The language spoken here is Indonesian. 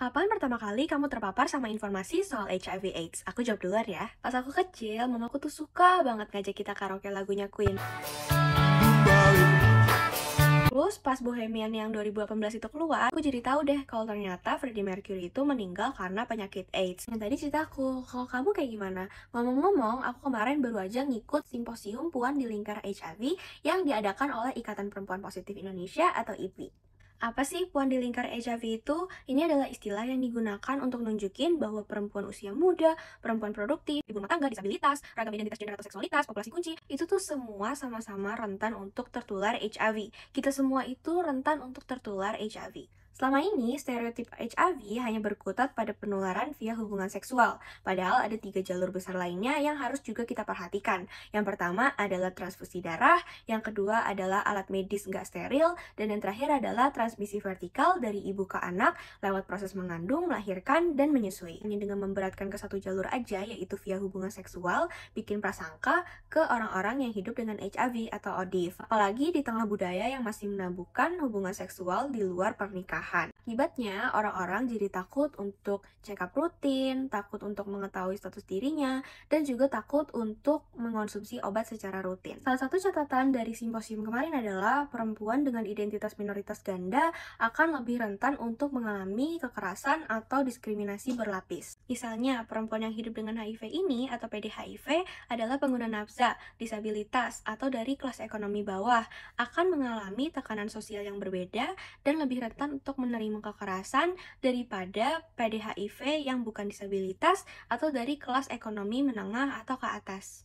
Kapan pertama kali kamu terpapar sama informasi soal HIV AIDS? Aku jawab duluan ya. Pas aku kecil, mamaku tuh suka banget ngajak kita karaoke lagunya Queen. Terus pas Bohemian yang 2018 itu keluar, aku jadi tahu deh kalau ternyata Freddie Mercury itu meninggal karena penyakit AIDS. Yang tadi ceritaku, kalau kamu kayak gimana? Ngomong-ngomong, aku kemarin baru aja ngikut simposium puan di lingkar HIV yang diadakan oleh Ikatan Perempuan Positif Indonesia atau IPI. Apa sih puan di lingkar HIV itu? Ini adalah istilah yang digunakan untuk nunjukin bahwa perempuan usia muda, perempuan produktif, ibu rumah tangga, disabilitas, ragam identitas gender atau seksualitas, populasi kunci, itu tuh semua sama-sama rentan untuk tertular HIV. Kita semua itu rentan untuk tertular HIV. Selama ini, stereotip HIV hanya berkutat pada penularan via hubungan seksual. Padahal ada tiga jalur besar lainnya yang harus juga kita perhatikan. Yang pertama adalah transfusi darah, yang kedua adalah alat medis nggak steril, dan yang terakhir adalah transmisi vertikal dari ibu ke anak lewat proses mengandung, melahirkan, dan menyusui. Hanya dengan memberatkan ke satu jalur aja, yaitu via hubungan seksual, bikin prasangka ke orang-orang yang hidup dengan HIV atau ODIF. Apalagi di tengah budaya yang masih menabuhkan hubungan seksual di luar pernikahan pernikahan. Akibatnya, orang-orang jadi takut untuk check up rutin, takut untuk mengetahui status dirinya, dan juga takut untuk mengonsumsi obat secara rutin. Salah satu catatan dari simposium kemarin adalah perempuan dengan identitas minoritas ganda akan lebih rentan untuk mengalami kekerasan atau diskriminasi berlapis. Misalnya, perempuan yang hidup dengan HIV ini atau PDHIV adalah pengguna nafza, disabilitas, atau dari kelas ekonomi bawah akan mengalami tekanan sosial yang berbeda dan lebih rentan untuk untuk menerima kekerasan daripada PDHIV yang bukan disabilitas atau dari kelas ekonomi menengah atau ke atas.